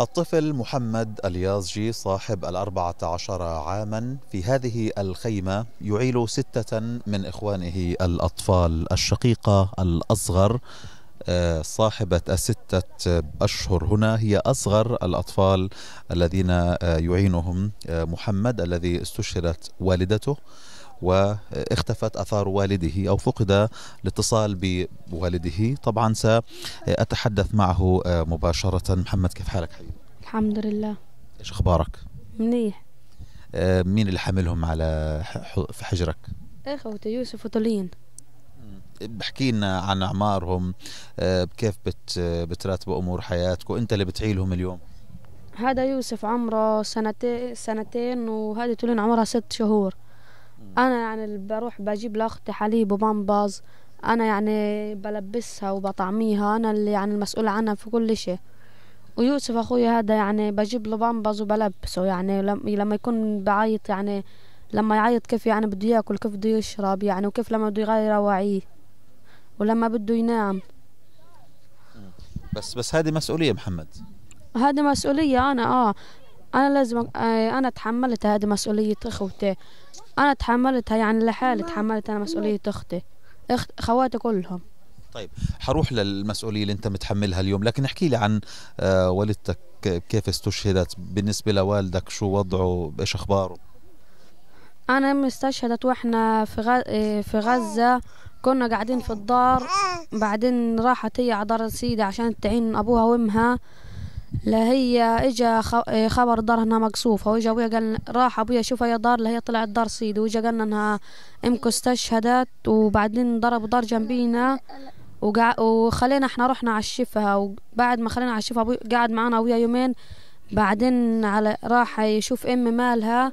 الطفل محمد اليازجي صاحب الأربعة عشر عاما في هذه الخيمة يعيل ستة من إخوانه الأطفال الشقيقة الأصغر آه، صاحبة الستة أشهر هنا هي أصغر الأطفال الذين آه، يعينهم آه، محمد الذي استشهدت والدته واختفت اثار والده او فقد الاتصال بوالده طبعا ساتحدث معه مباشره محمد كيف حالك حبيبي الحمد لله ايش اخبارك منيح آه، مين اللي حاملهم على في حجرك اخوتي يوسف وطلين بحكي لنا عن اعمارهم آه، كيف بت بتراتبوا امور حياتكم انت اللي بتعيلهم اليوم هذا يوسف عمره سنتين سنتين وهذه تولين عمرها ست شهور انا يعني بروح بجيب لاختي حليب وبامباز انا يعني بلبسها وبطعميها انا اللي يعني المسؤولة عنها في كل شيء ويوسف اخوي هذا يعني بجيب له بامباز وبلبسه يعني لما يكون بعيط يعني لما يعيط كيف يعني بده ياكل كيف بده يشرب يعني وكيف لما بده يغير وعيه ولما بده ينام بس بس هذه مسؤولية محمد هذه مسؤولية أنا آه أنا لازم آه، أنا تحملت هذه مسؤولية إخوتي أنا تحملتها يعني لحالي تحملت أنا مسؤولية أختي أخت خواتي كلهم طيب حروح للمسؤوليه اللي انت متحملها اليوم لكن احكي لي عن آه، والدتك كيف استشهدت بالنسبه لوالدك شو وضعه ايش اخباره انا أمي استشهدت واحنا في آه، في غزه كنا قاعدين في الدار بعدين راحت هي على دار سيدي عشان تعين ابوها وامها لا هي اجا إيه، خبر دارها انها مقصوفه واجا ابويا قال راح ابويا شوف هي دار لهي طلعت دار سيدي واجا قالنا انها امكو استشهدت وبعدين ضربوا دار جنبينا وخلينا احنا رحنا على الشفا وبعد ما خلينا على الشفا قعد معانا ابويا يومين بعدين على راح يشوف ام مالها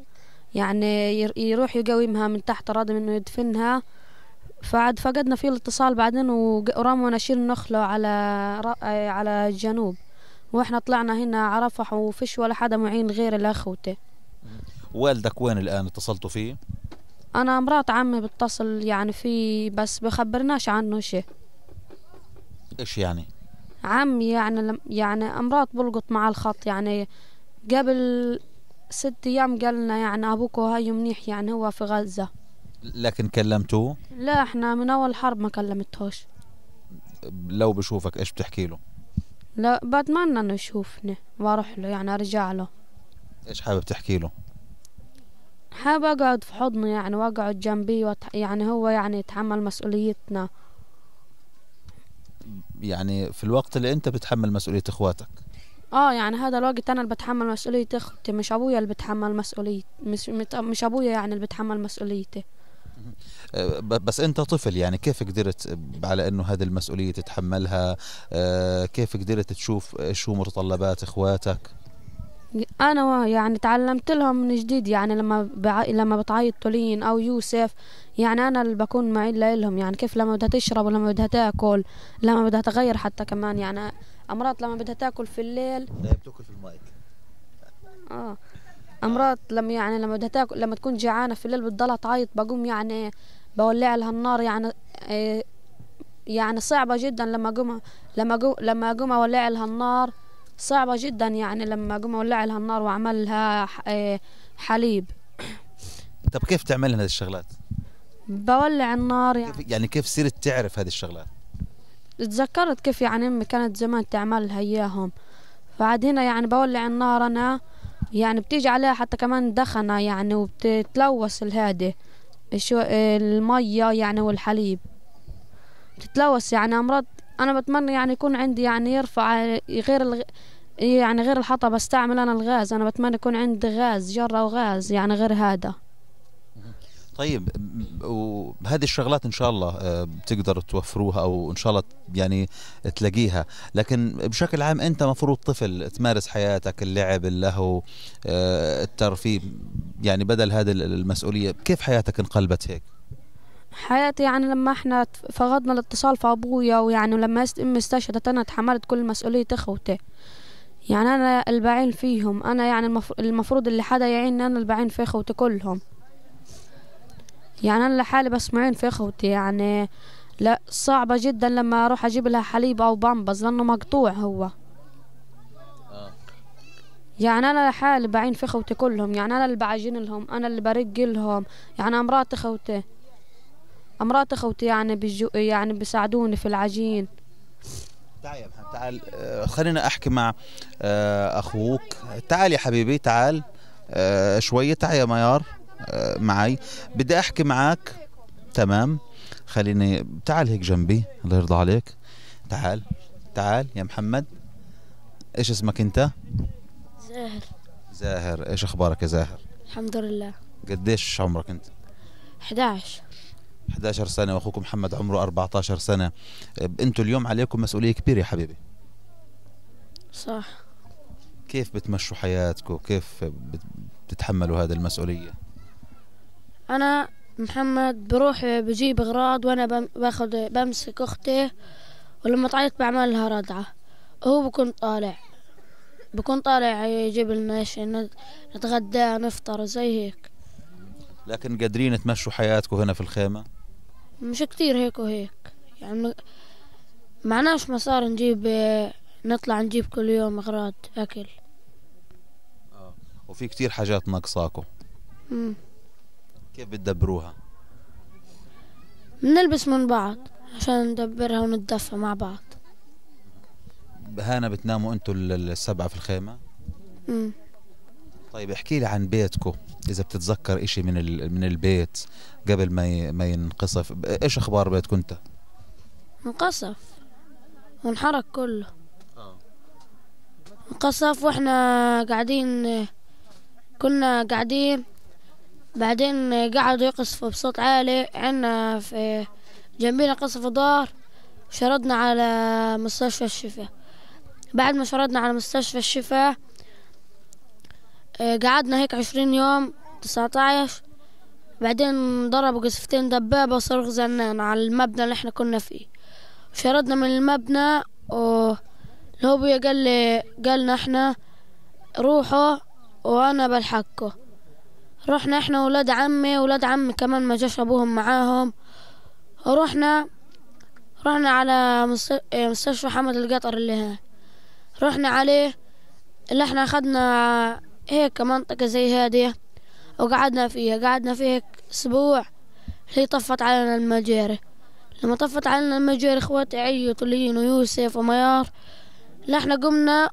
يعني يروح يقومها من تحت راضي انه يدفنها فعد فقدنا فيه الاتصال بعدين ورموا نشيل نخله على إيه، على الجنوب واحنا طلعنا هنا على رفح وفيش ولا حدا معين غير الاخ والدك وين الان اتصلتوا فيه انا مرات عمي بتصل يعني فيه بس بخبرناش عنه شيء ايش يعني عمي يعني يعني امرات بلقط مع الخط يعني قبل ست ايام قالنا يعني ابوك هاي منيح يعني هو في غزه لكن كلمتوه لا احنا من اول حرب ما كلمتهوش لو بشوفك ايش بتحكي له لا بتمنى انه يشوفني واروح له يعني ارجع له ايش حابب تحكي له حابب اقعد في حضنه يعني واقعد جنبي وت... يعني هو يعني يتحمل مسؤوليتنا يعني في الوقت اللي انت بتحمل مسؤولية اخواتك اه يعني هذا الوقت انا اللي بتحمل مسؤولية اختي مش ابويا اللي بتحمل مسؤولية مش مش ابويا يعني اللي بتحمل مسؤوليتي بس انت طفل يعني كيف قدرت على انه هذه المسؤوليه تتحملها آه، كيف قدرت تشوف شو متطلبات اخواتك انا يعني تعلمت لهم من جديد يعني لما بع... لما بتعيط طولين او يوسف يعني انا اللي بكون معي لهم يعني كيف لما بدها تشرب ولما بدها تاكل لما بدها تغير حتى كمان يعني امرات لما بدها تاكل في الليل لا بتاكل في المايك اه امراض لما يعني لما بدها تاكل لما تكون جعانه في الليل بتضلها تعيط بقوم يعني بولع لها النار يعني إيه، يعني صعبه جدا لما اقوم لما اقوم لما اقوم اولع لها النار صعبه جدا يعني لما اقوم اولع لها النار واعمل لها إيه، حليب طب كيف تعمل هذه الشغلات بولع النار يعني. يعني كيف يعني كيف صرت تعرف هذه الشغلات تذكرت كيف يعني امي كانت زمان تعملها اياهم فعاد هنا يعني بولع النار انا يعني بتيجي عليها حتى كمان دخنة يعني وبتتلوث الهادي شو المية يعني والحليب بتتلوث يعني أمراض أنا بتمنى يعني يكون عندي يعني يرفع غير الغ... يعني غير الحطب استعمل أنا الغاز أنا بتمنى يكون عندي غاز جرة وغاز يعني غير هذا طيب وهذه الشغلات ان شاء الله آه، بتقدروا توفروها او ان شاء الله يعني تلاقيها لكن بشكل عام انت مفروض طفل تمارس حياتك اللعب اللهو آه، الترفيه يعني بدل هذه المسؤوليه كيف حياتك انقلبت هيك حياتي يعني لما احنا فقدنا الاتصال في ابويا ويعني لما امي استشهدت انا تحملت كل مسؤوليه اخوتي يعني انا البعين فيهم انا يعني المفروض اللي حدا يعيني انا البعين في اخوتي كلهم يعني أنا لحالي بس في إخوتي يعني لا صعبة جدا لما أروح أجيب لها حليب أو بامبز لأنه مقطوع هو آه. يعني أنا لحالي بعين في إخوتي كلهم يعني أنا اللي بعجن لهم أنا اللي برق لهم يعني أمرات إخوتي أمرات إخوتي يعني بيجو يعني بيساعدوني في العجين تعال يا محمد تعال آه، خلينا أحكي مع آه، أخوك تعال يا حبيبي تعال شوية تعال يا ميار آه، معي بدي احكي معك تمام خليني تعال هيك جنبي الله يرضى عليك تعال تعال يا محمد ايش اسمك انت زاهر زاهر ايش اخبارك يا زاهر الحمد لله قديش عمرك انت 11 11 سنه واخوك محمد عمره 14 سنه آه، انتوا اليوم عليكم مسؤوليه كبيره يا حبيبي صح كيف بتمشوا حياتكم كيف بتتحملوا هذه المسؤوليه انا محمد بروح بجيب اغراض وانا باخذ بمسك اختي ولما تعيط بعملها ردعه وهو بكون طالع بكون طالع يجيب لنا شيء نتغدى نفطر زي هيك لكن قادرين تمشوا حياتكم هنا في الخيمة؟ مش كتير هيك وهيك يعني معناش مصاري نجيب نطلع نجيب كل يوم أغراض أكل آه. وفي كتير حاجات ناقصاكم كيف بتدبروها؟ بنلبس من بعض عشان ندبرها ونتدفى مع بعض هانا بتناموا انتوا السبعة في الخيمة؟ امم طيب احكي لي عن بيتكم اذا بتتذكر اشي من من البيت قبل ما ما ينقصف ايش اخبار بيتكم انت؟ انقصف وانحرق كله آه. انقصف واحنا قاعدين كنا قاعدين بعدين قعدوا يقصفوا بصوت عالي عنا في جنبينا قصف دار شردنا على مستشفى الشفاء بعد ما شردنا على مستشفى الشفاء آه، قعدنا هيك عشرين يوم تسعة عشر بعدين ضربوا قصفتين دبابة وصاروخ زنان على المبنى اللي احنا كنا فيه شردنا من المبنى والهوبيا قال لي قالنا احنا روحوا وانا بلحقكم رحنا احنا ولاد عمي ولاد عمي كمان ما جاش ابوهم معاهم رحنا رحنا على مستشفى حمد القطر اللي هنا رحنا عليه اللي احنا اخدنا هيك منطقة زي هادية وقعدنا فيها قعدنا فيها هيك اسبوع هي طفت علينا المجاري لما طفت علينا المجاري اخواتي عيطوا لي ويوسف وميار اللي احنا قمنا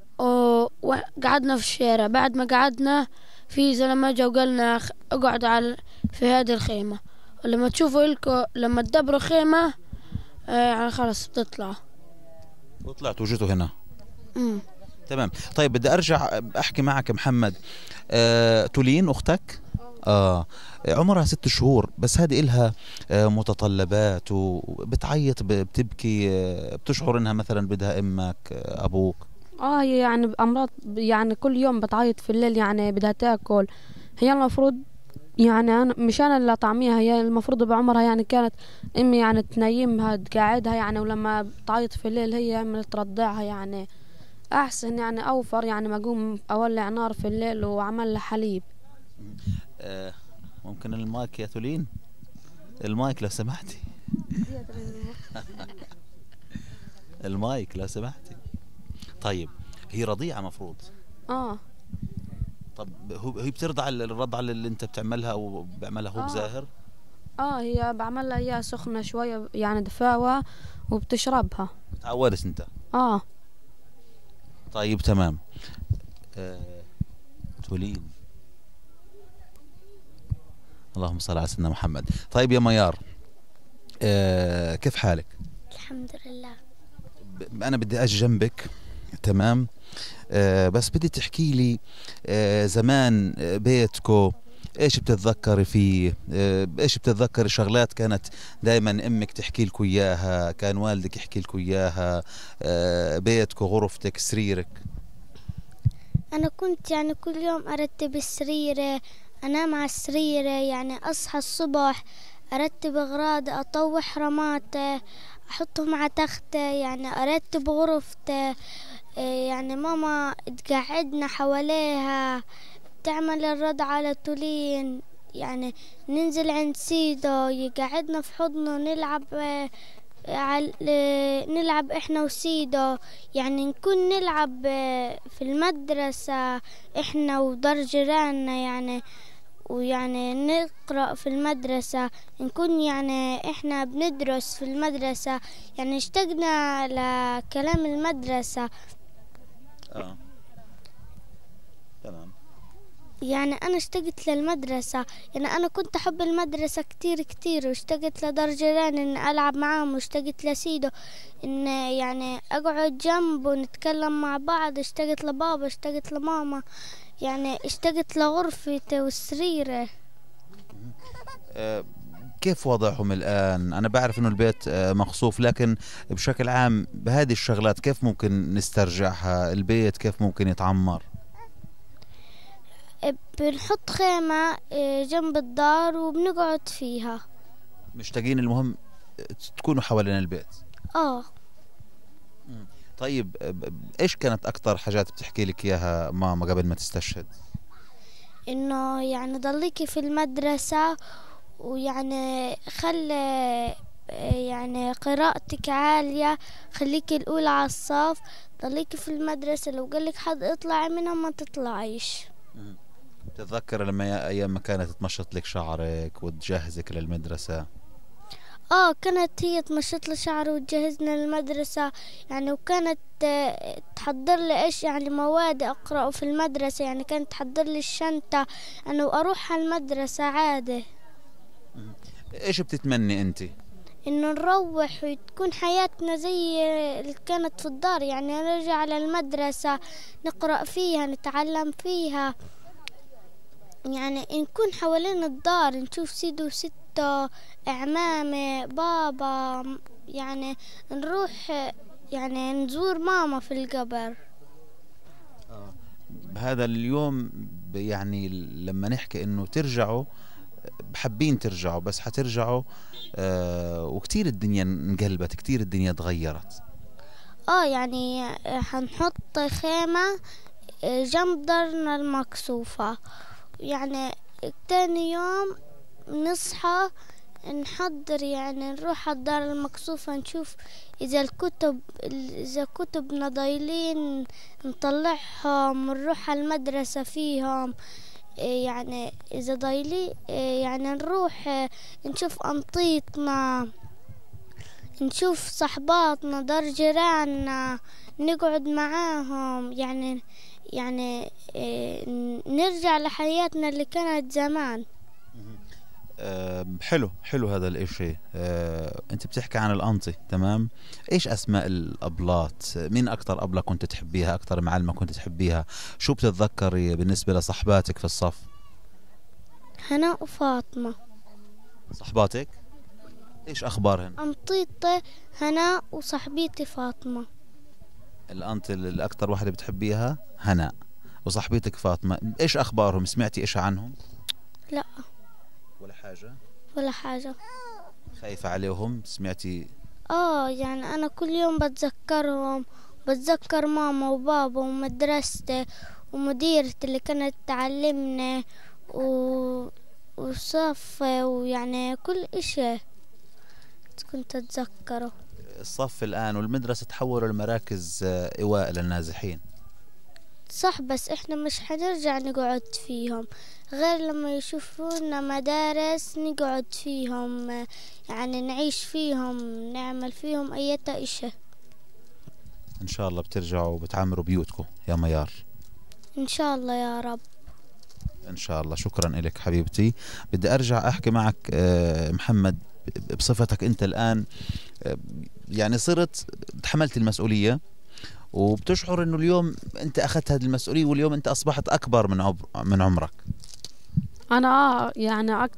وقعدنا في الشارع بعد ما قعدنا في زلمة وقال لنا اقعد على في هذه الخيمة ولما تشوفوا لكم لما تدبروا خيمة آه، يعني خلاص بتطلعوا وطلعتوا وجيتوا هنا امم تمام طيب بدي ارجع احكي معك محمد أه، تولين اختك اه عمرها ست شهور بس هذه إلها آه، متطلبات وبتعيط بتبكي آه، بتشعر انها مثلا بدها امك ابوك اه هي يعني امراض يعني كل يوم بتعيط في الليل يعني بدها تاكل هي المفروض يعني أنا مش انا اللي طعميها هي المفروض بعمرها يعني كانت امي يعني تنيمها تقعدها يعني ولما تعيط في الليل هي امي ترضعها يعني احسن يعني اوفر يعني ما اقوم اولع نار في الليل واعمل لها حليب آه، ممكن المايك يا تولين المايك لو سمحتي المايك لو سمحتي طيب هي رضيعه مفروض اه طب هو هي بترضع الرضعه اللي انت بتعملها وبعملها هو آه. بزاهر اه هي بعملها هي سخنه شويه يعني دفاوه وبتشربها تعودت انت اه طيب تمام آه. تولين اللهم صل على سيدنا محمد طيب يا ميار آه كيف حالك الحمد لله انا بدي اجي جنبك تمام آه بس بدي تحكي لي آه زمان آه، بيتكو ايش بتتذكري فيه آه، ايش بتتذكري شغلات كانت دائما امك تحكي لك اياها كان والدك يحكي لك اياها آه، بيتك غرفتك سريرك انا كنت يعني كل يوم ارتب السرير انام على السرير يعني اصحى الصبح ارتب اغراضي اطوح رماتي احطهم على تختي يعني ارتب غرفتي إيه، يعني ماما تقعدنا حواليها تعمل الرد على طولين يعني ننزل عند سيدو يقعدنا في حضنه نلعب إيه، إيه، نلعب احنا وسيدو يعني نكون نلعب في المدرسة احنا ودار جيراننا يعني ويعني نقرأ في المدرسة نكون يعني احنا بندرس في المدرسة يعني اشتقنا لكلام المدرسة اه تمام يعني أنا اشتقت للمدرسة يعني أنا كنت أحب المدرسة كتير كتير واشتقت لدرجلان إن ألعب معاهم واشتقت لسيدو إن يعني أقعد جنبه ونتكلم مع بعض اشتقت لبابا اشتقت لماما يعني اشتقت لغرفتي وسريري آه، كيف وضعهم الآن؟ أنا بعرف أنه البيت آه، مخصوف لكن بشكل عام بهذه الشغلات كيف ممكن نسترجعها؟ البيت كيف ممكن يتعمر؟ إيه، بنحط خيمة إيه، جنب الدار وبنقعد فيها مشتاقين المهم آه، تكونوا حوالين البيت آه طيب آه، ايش كانت اكثر حاجات بتحكي لك اياها ماما قبل ما تستشهد انه يعني ضليكي في المدرسه ويعني خلى يعني قراءتك عالية خليك الأولى على الصف ضليك في المدرسة لو قال لك حد اطلعي منها ما تطلعيش تتذكر لما أيام ما كانت تمشط لك شعرك وتجهزك للمدرسة اه كانت هي تمشط لي شعري وتجهزنا للمدرسة يعني وكانت تحضر لي ايش يعني مواد اقرأه في المدرسة يعني كانت تحضر لي الشنطة يعني واروح على المدرسة عادي ايش بتتمني انت؟ انه نروح وتكون حياتنا زي اللي كانت في الدار يعني نرجع على المدرسة نقرأ فيها نتعلم فيها يعني نكون حوالين الدار نشوف سيدي وستة عمامي بابا يعني نروح يعني نزور ماما في القبر آه. بهذا اليوم يعني لما نحكي انه ترجعوا حابين ترجعوا بس حترجعوا آه، وكتير الدنيا انقلبت كتير الدنيا تغيرت اه يعني آه، حنحط خيمة آه، جنب دارنا المكسوفة يعني تاني يوم نصحى نحضر يعني نروح على الدار المكسوفة نشوف إذا الكتب إذا كتبنا ضايلين نطلعهم نروح على المدرسة فيهم إيه، يعني اذا ضايلي إيه، يعني نروح إيه، نشوف انطيطنا نشوف صحباتنا دار جيراننا نقعد معاهم يعني يعني نرجع لحياتنا اللي كانت زمان آه، حلو حلو هذا الاشي آه، انت بتحكي عن الانطي تمام ايش اسماء الابلات مين اكتر ابله كنت تحبيها اكتر معلمه كنت تحبيها شو بتتذكري بالنسبه لصحباتك في الصف هنا وفاطمه صحباتك ايش اخبارهن انطيطه هنا وصاحبتي فاطمه الانطي الاكثر واحده بتحبيها هنا وصاحبتك فاطمه ايش اخبارهم سمعتي ايش عنهم لا حاجة؟ ولا حاجة خايفة عليهم سمعتي؟ اه يعني أنا كل يوم بتذكرهم بتذكر ماما وبابا ومدرستي ومديرتي اللي كانت تعلمنا و... وصفي ويعني كل إشي كنت أتذكره الصف الآن والمدرسة تحولوا لمراكز آه، إيواء للنازحين صح بس إحنا مش حنرجع نقعد فيهم غير لما يشوفونا مدارس نقعد فيهم يعني نعيش فيهم نعمل فيهم أي إشي إن شاء الله بترجعوا وبتعمروا بيوتكم يا ميار إن شاء الله يا رب ان شاء الله شكرا لك حبيبتي بدي ارجع احكي معك آه، محمد بصفتك انت الان آه، يعني صرت تحملت المسؤوليه وبتشعر انه اليوم انت اخذت هذه المسؤوليه واليوم انت اصبحت اكبر من عمر من عمرك أنا آه يعني أك...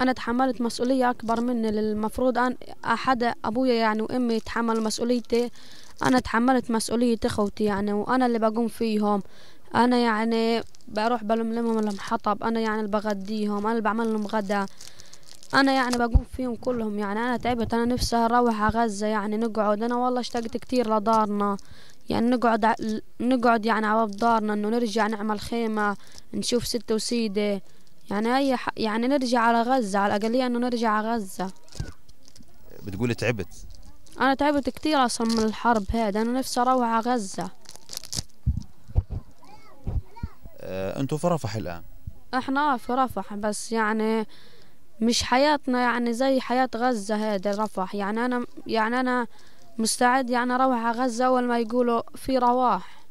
أنا تحملت مسؤولية أكبر مني المفروض أن أحد أبويا يعني وأمي يتحمل مسؤوليتي أنا تحملت مسؤولية إخوتي يعني وأنا اللي بقوم فيهم أنا يعني بروح بلملمهم المحطب أنا يعني اللي بغديهم أنا اللي بعمل لهم غدا انا يعني بقوم فيهم كلهم يعني انا تعبت انا نفسي اروح على غزة يعني نقعد انا والله اشتقت كتير لدارنا يعني نقعد نقعد يعني على دارنا انه نرجع نعمل خيمة نشوف ستة وسيدة يعني اي ح... يعني نرجع على غزة على الأقلية إنه نرجع على غزة بتقولي تعبت أنا تعبت كتير أصلا من الحرب هذا أنا نفسي أروح على غزة آه، أنتوا في رفح الآن إحنا آه، في رفح بس يعني مش حياتنا يعني زي حياة غزة هذا رفح يعني أنا يعني أنا مستعد يعني أروح على غزة أول ما يقولوا في رواح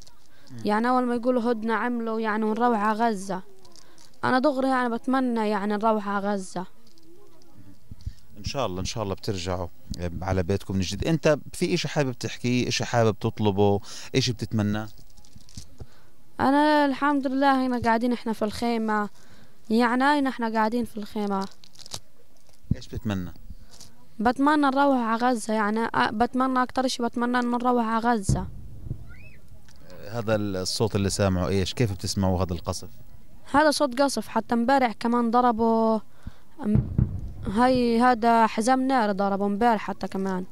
يعني أول ما يقولوا هدنة عملوا يعني ونروح على غزة انا دغري يعني بتمنى يعني نروح على غزه ان شاء الله ان شاء الله بترجعوا على بيتكم من جديد انت في اشي حابب تحكيه اشي حابب تطلبه اشي بتتمناه انا الحمد لله هنا قاعدين احنا في الخيمه يعني احنا قاعدين في الخيمه ايش بتتمنى بتمنى نروح على غزه يعني بتمنى اكتر شيء بتمنى انه نروح على غزه هذا الصوت اللي سامعه ايش كيف بتسمعوا هذا القصف هذا صوت قصف حتى امبارح كمان ضربوا هاي هذا حزام نار ضربوا امبارح حتى كمان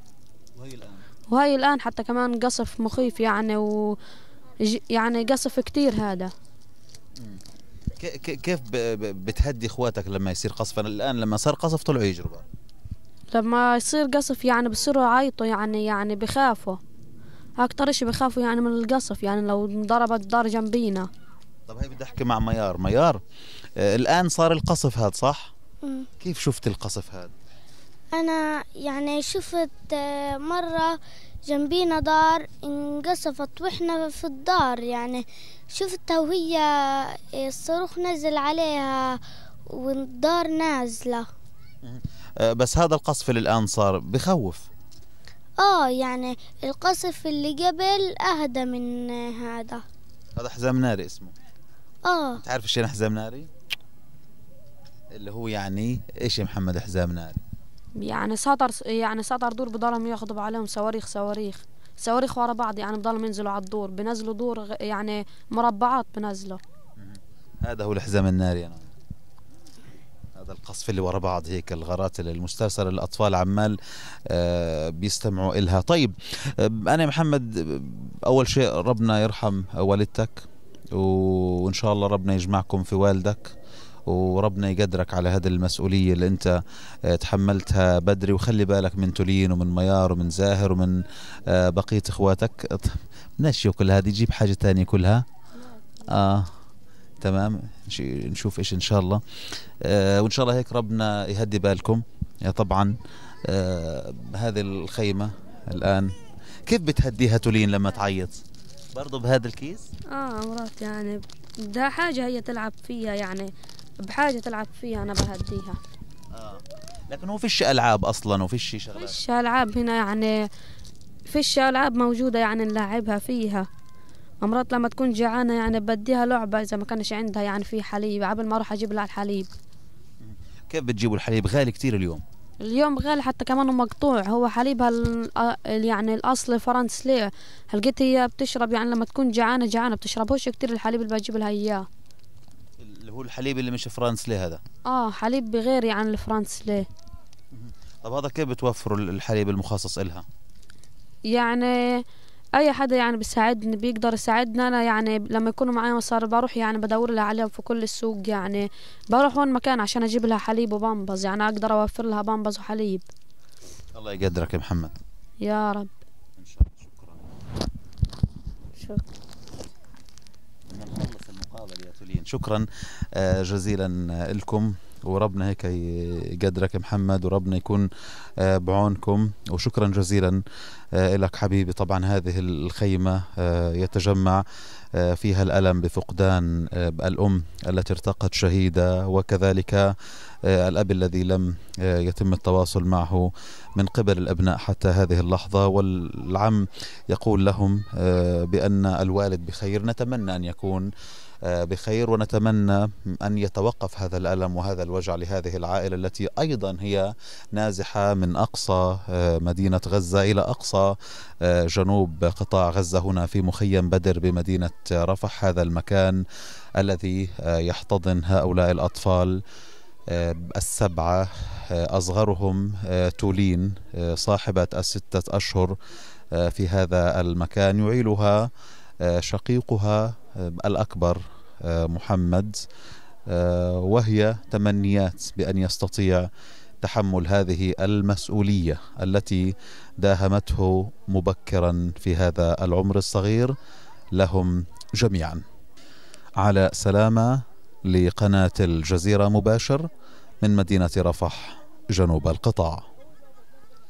وهي الآن وهي الآن حتى كمان قصف مخيف يعني و يعني قصف كتير هذا كيف بتهدي اخواتك لما يصير قصف أنا الان لما صار قصف طلعوا يجروا لما يصير قصف يعني بصيروا يعيطوا يعني يعني بخافوا اكتر اشي بخافوا يعني من القصف يعني لو انضربت دار جنبينا طب هي بدي احكي مع ميار ميار آه الان صار القصف هذا صح م. كيف شفت القصف هذا انا يعني شفت آه، مره جنبينا دار انقصفت واحنا في الدار يعني شفتها وهي آه، الصاروخ نزل عليها والدار نازله آه، بس هذا القصف اللي الان صار بخوف اه يعني القصف اللي قبل اهدى من هذا هذا حزام ناري اسمه اه تعرف شنو حزام ناري؟ اللي هو يعني ايش يا محمد حزام ناري؟ يعني سطر يعني سطر دور بضلهم ياخذوا عليهم صواريخ صواريخ صواريخ ورا بعض يعني بضلهم ينزلوا على الدور بنزلوا دور يعني مربعات بنزلوا هذا هو الحزام الناري يعني. هذا القصف اللي ورا بعض هيك الغارات المستأثرة الأطفال عمال آه، بيستمعوا إلها طيب آه، أنا محمد آه، أول شيء ربنا يرحم والدتك وإن شاء الله ربنا يجمعكم في والدك وربنا يقدرك على هذه المسؤولية اللي أنت آه، تحملتها بدري وخلي بالك من تولين ومن ميار ومن زاهر ومن آه، بقية إخواتك نشي كل هذه جيب حاجة تانية كلها آه تمام نشوف إيش إن شاء الله آه وإن شاء الله هيك ربنا يهدي بالكم يا طبعا آه هذه الخيمة الآن كيف بتهديها تولين لما تعيط برضه بهذا الكيس؟ اه مرات يعني بدها حاجة هي تلعب فيها يعني بحاجة تلعب فيها أنا بهديها اه لكن هو فيش ألعاب أصلا وفيش شغلات فيش ألعاب هنا يعني فيش ألعاب موجودة يعني نلعبها فيها مرات لما تكون جعانة يعني بديها لعبة إذا ما كانش عندها يعني في حليب قبل ما أروح أجيب لها الحليب كيف بتجيبوا الحليب غالي كتير اليوم اليوم غالي حتى كمان مقطوع هو حليبها يعني الاصل فرنس ليه لقيت هي بتشرب يعني لما تكون جعانه جعانه بتشربوش كتير الحليب اللي بجيب لها اياه اللي هو الحليب اللي مش فرنس ليه هذا اه حليب بغير يعني الفرنس ليه طب هذا كيف بتوفروا الحليب المخصص إلها يعني اي حدا يعني بيساعدني بيقدر يساعدني انا يعني لما يكونوا معايا مصاري بروح يعني بدور لها عليهم في كل السوق يعني بروح هون مكان عشان اجيب لها حليب وبامبز يعني اقدر اوفر لها بامبز وحليب الله يقدرك يا محمد يا رب ان شاء الله شكرا شكرا المقابله يا تولين شكرا آه، جزيلا آه، لكم وربنا هيك يقدرك محمد وربنا يكون آه، بعونكم وشكرا جزيلا آه، لك حبيبي طبعا هذه الخيمة آه، يتجمع فيها الألم بفقدان الأم التي ارتقت شهيدة وكذلك الأب الذي لم يتم التواصل معه من قبل الأبناء حتى هذه اللحظة والعم يقول لهم بأن الوالد بخير نتمنى أن يكون آه، بخير ونتمنى أن يتوقف هذا الألم وهذا الوجع لهذه العائلة التي أيضا هي نازحة من أقصى آه، مدينة غزة إلى أقصى آه، جنوب قطاع غزة هنا في مخيم بدر بمدينة رفح هذا المكان الذي يحتضن هؤلاء الأطفال السبعة أصغرهم تولين صاحبة الستة أشهر في هذا المكان يعيلها شقيقها الأكبر آه، محمد آه، وهي تمنيات بأن يستطيع تحمل هذه المسؤولية التي داهمته مبكرا في هذا العمر الصغير لهم جميعا على سلامة لقناة الجزيرة مباشر من مدينة رفح جنوب القطاع